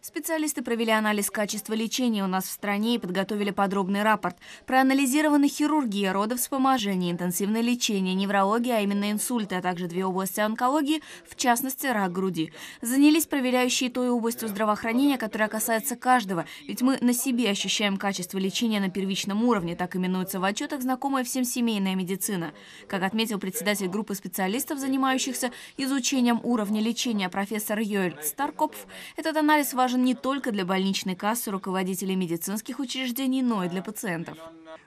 Специалисты провели анализ качества лечения у нас в стране и подготовили подробный рапорт. Проанализированы хирургия, родовспоможение, интенсивное лечение, неврология, а именно инсульты, а также две области онкологии, в частности, рак груди. Занялись проверяющие той областью здравоохранения, которая касается каждого, ведь мы на себе ощущаем качество лечения на первичном уровне, так именуется в отчетах знакомая всем семейная медицина. Как отметил председатель группы специалистов, занимающихся изучением уровня лечения профессор Йоэль Старкопф, этот анализ важен важен не только для больничной кассы руководителей медицинских учреждений, но и для пациентов.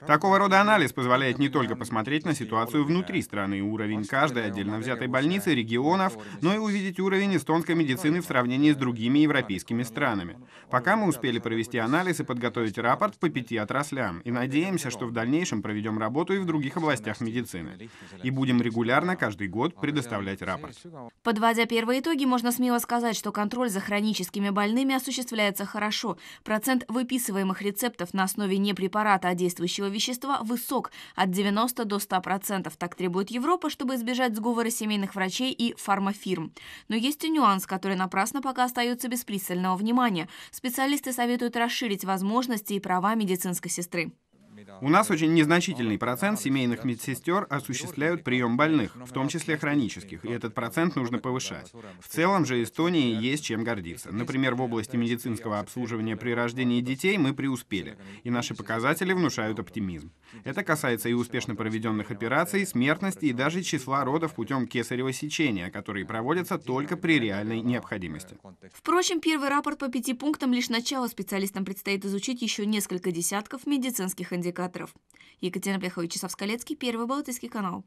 Такого рода анализ позволяет не только посмотреть на ситуацию внутри страны, уровень каждой отдельно взятой больницы, регионов, но и увидеть уровень эстонской медицины в сравнении с другими европейскими странами. Пока мы успели провести анализ и подготовить рапорт по пяти отраслям, и надеемся, что в дальнейшем проведем работу и в других областях медицины. И будем регулярно каждый год предоставлять рапорт. Подводя первые итоги, можно смело сказать, что контроль за хроническими больными осуществляется хорошо. Процент выписываемых рецептов на основе не препарата, а действующего действующего вещества высок – от 90 до 100%. процентов, Так требует Европа, чтобы избежать сговора семейных врачей и фармафирм. Но есть и нюанс, который напрасно пока остается без пристального внимания. Специалисты советуют расширить возможности и права медицинской сестры. У нас очень незначительный процент семейных медсестер осуществляют прием больных, в том числе хронических, и этот процент нужно повышать. В целом же Эстонии есть чем гордиться. Например, в области медицинского обслуживания при рождении детей мы преуспели, и наши показатели внушают оптимизм. Это касается и успешно проведенных операций, смертности и даже числа родов путем кесарево сечения, которые проводятся только при реальной необходимости. Впрочем, первый рапорт по пяти пунктам лишь начало специалистам предстоит изучить еще несколько десятков медицинских индикаторов навигаторов. Екатерина Бляхович, Часовскалецкий, Первый Балтийский канал.